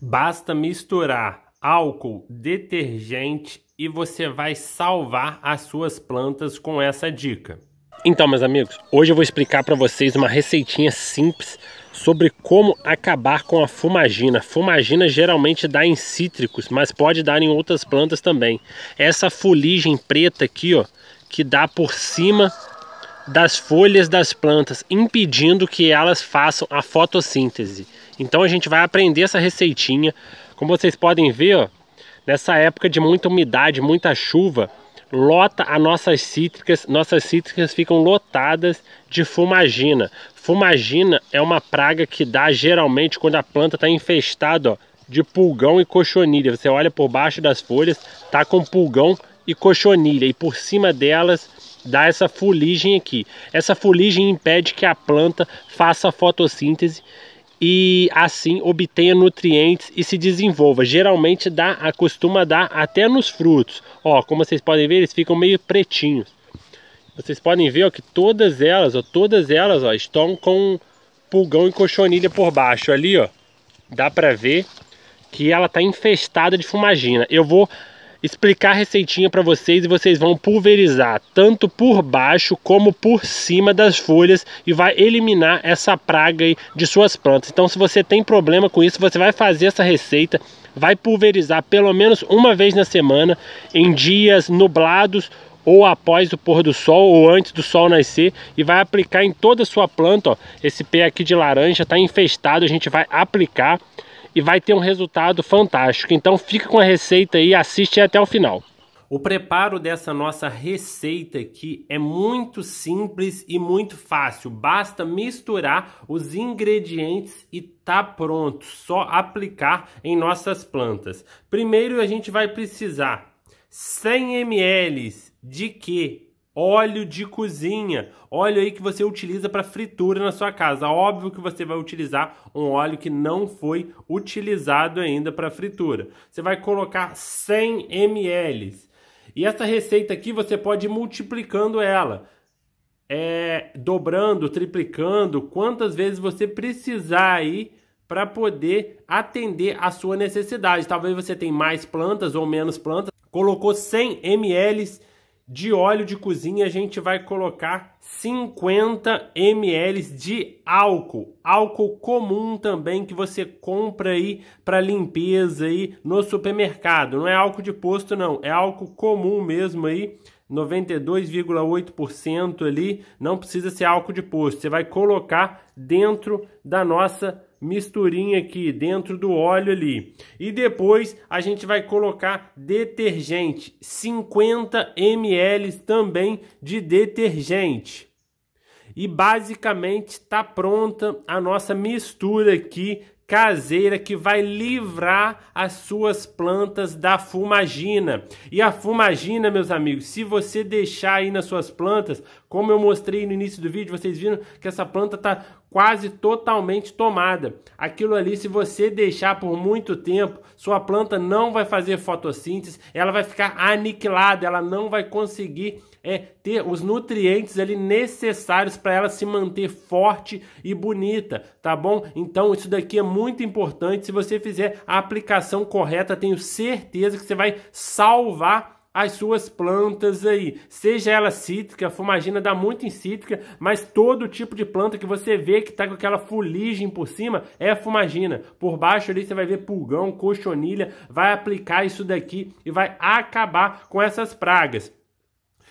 Basta misturar álcool, detergente e você vai salvar as suas plantas com essa dica. Então, meus amigos, hoje eu vou explicar para vocês uma receitinha simples sobre como acabar com a fumagina. Fumagina geralmente dá em cítricos, mas pode dar em outras plantas também. Essa fuligem preta aqui, ó, que dá por cima das folhas das plantas, impedindo que elas façam a fotossíntese. Então a gente vai aprender essa receitinha. Como vocês podem ver, ó, nessa época de muita umidade, muita chuva, lota as nossas cítricas, nossas cítricas ficam lotadas de fumagina. Fumagina é uma praga que dá geralmente quando a planta está infestada de pulgão e cochonilha. Você olha por baixo das folhas, tá com pulgão e cochonilha e por cima delas dá essa fuligem aqui. Essa fuligem impede que a planta faça fotossíntese e assim obtenha nutrientes e se desenvolva. Geralmente dá, acostuma dar até nos frutos. Ó, como vocês podem ver, eles ficam meio pretinhos. Vocês podem ver ó, que todas elas, ó, todas elas ó, estão com pulgão e cochonilha por baixo. Ali, ó, dá pra ver que ela tá infestada de fumagina. Eu vou explicar a receitinha para vocês e vocês vão pulverizar tanto por baixo como por cima das folhas e vai eliminar essa praga de suas plantas. Então se você tem problema com isso, você vai fazer essa receita, vai pulverizar pelo menos uma vez na semana em dias nublados ou após o pôr do sol ou antes do sol nascer e vai aplicar em toda a sua planta, ó. Esse pé aqui de laranja está infestado, a gente vai aplicar e vai ter um resultado fantástico. Então fica com a receita e assiste até o final. O preparo dessa nossa receita aqui é muito simples e muito fácil. Basta misturar os ingredientes e tá pronto. Só aplicar em nossas plantas. Primeiro a gente vai precisar 100 ml de que óleo de cozinha, óleo aí que você utiliza para fritura na sua casa. Óbvio que você vai utilizar um óleo que não foi utilizado ainda para fritura. Você vai colocar 100 ml. E essa receita aqui você pode ir multiplicando ela. É, dobrando, triplicando, quantas vezes você precisar aí para poder atender a sua necessidade. Talvez você tenha mais plantas ou menos plantas. Colocou 100 ml de óleo de cozinha a gente vai colocar 50 ml de álcool, álcool comum também que você compra aí para limpeza aí no supermercado. Não é álcool de posto não, é álcool comum mesmo aí. 92,8% ali, não precisa ser álcool de posto. Você vai colocar dentro da nossa misturinha aqui dentro do óleo ali. E depois a gente vai colocar detergente, 50 ml também de detergente. E basicamente está pronta a nossa mistura aqui caseira que vai livrar as suas plantas da fumagina. E a fumagina, meus amigos, se você deixar aí nas suas plantas, como eu mostrei no início do vídeo, vocês viram que essa planta está quase totalmente tomada. Aquilo ali, se você deixar por muito tempo, sua planta não vai fazer fotossíntese, ela vai ficar aniquilada, ela não vai conseguir é ter os nutrientes ali necessários para ela se manter forte e bonita, tá bom? Então isso daqui é muito importante. Se você fizer a aplicação correta, tenho certeza que você vai salvar as suas plantas aí. Seja ela cítrica, a fumagina dá muito em cítrica, mas todo tipo de planta que você vê que tá com aquela fuligem por cima é fumagina. Por baixo ali você vai ver pulgão, cochonilha, vai aplicar isso daqui e vai acabar com essas pragas.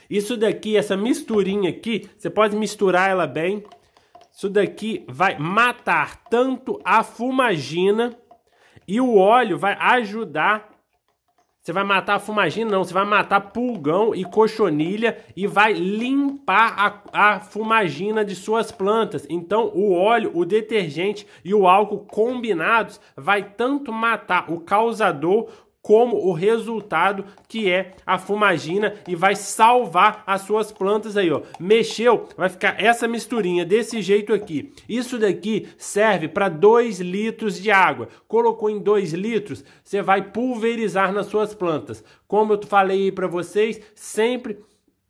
Isso daqui, essa misturinha aqui, você pode misturar ela bem. Isso daqui vai matar tanto a fumagina e o óleo vai ajudar. Você vai matar a fumagina? Não, você vai matar pulgão e cochonilha e vai limpar a, a fumagina de suas plantas. Então, o óleo, o detergente e o álcool combinados vai tanto matar o causador como o resultado que é a fumagina e vai salvar as suas plantas aí, ó. Mexeu, vai ficar essa misturinha desse jeito aqui. Isso daqui serve para 2 litros de água. Colocou em 2 litros, você vai pulverizar nas suas plantas. Como eu falei para vocês, sempre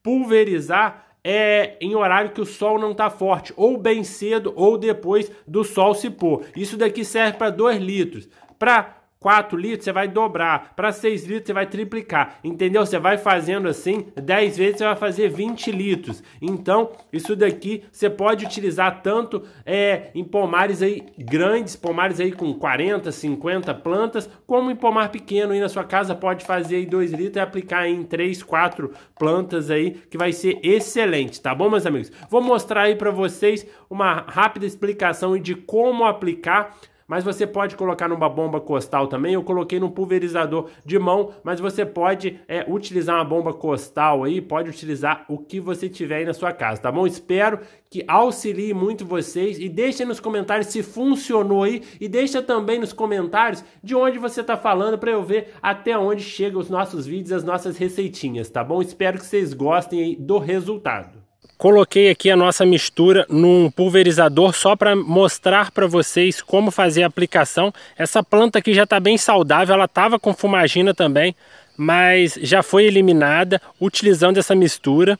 pulverizar é, em horário que o sol não está forte, ou bem cedo ou depois do sol se pôr. Isso daqui serve para 2 litros. Para 4 litros, você vai dobrar. Para 6 litros, você vai triplicar. Entendeu? Você vai fazendo assim, 10 vezes você vai fazer 20 litros. Então, isso daqui você pode utilizar tanto é, em pomares aí grandes, pomares aí com 40, 50 plantas, como em pomar pequeno aí na sua casa pode fazer aí 2 litros e aplicar em 3, 4 plantas aí, que vai ser excelente, tá bom, meus amigos? Vou mostrar aí para vocês uma rápida explicação de como aplicar mas você pode colocar numa bomba costal também. Eu coloquei num pulverizador de mão, mas você pode é, utilizar uma bomba costal aí, pode utilizar o que você tiver aí na sua casa, tá bom? Espero que auxilie muito vocês e deixa nos comentários se funcionou aí e deixa também nos comentários de onde você tá falando para eu ver até onde chegam os nossos vídeos, as nossas receitinhas, tá bom? Espero que vocês gostem aí do resultado. Coloquei aqui a nossa mistura num pulverizador só para mostrar para vocês como fazer a aplicação. Essa planta aqui já está bem saudável, ela estava com fumagina também, mas já foi eliminada utilizando essa mistura.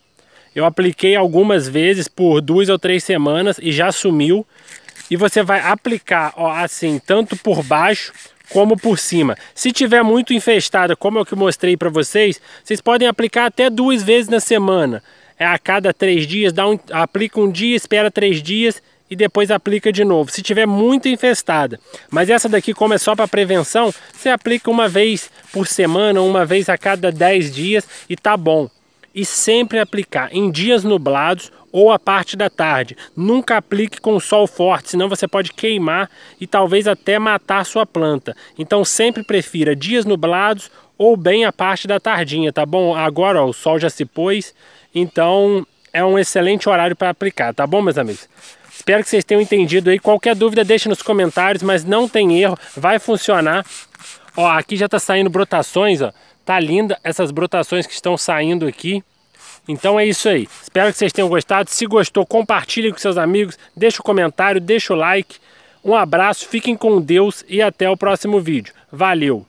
Eu apliquei algumas vezes por duas ou três semanas e já sumiu. E você vai aplicar ó, assim, tanto por baixo como por cima. Se tiver muito infestada, como é o que mostrei para vocês, vocês podem aplicar até duas vezes na semana é a cada três dias, dá um, aplica um dia, espera três dias e depois aplica de novo, se tiver muito infestada. Mas essa daqui, como é só para prevenção, você aplica uma vez por semana, uma vez a cada 10 dias e tá bom. E sempre aplicar em dias nublados ou a parte da tarde. Nunca aplique com sol forte, senão você pode queimar e talvez até matar sua planta. Então sempre prefira dias nublados ou bem a parte da tardinha, tá bom? Agora, ó, o sol já se pôs, então é um excelente horário para aplicar, tá bom, meus amigos? Espero que vocês tenham entendido aí. Qualquer dúvida, deixe nos comentários, mas não tem erro, vai funcionar. Ó, aqui já tá saindo brotações, ó. Tá linda essas brotações que estão saindo aqui. Então é isso aí. Espero que vocês tenham gostado. Se gostou, compartilhe com seus amigos, deixa o um comentário, deixa o like. Um abraço, fiquem com Deus e até o próximo vídeo. Valeu!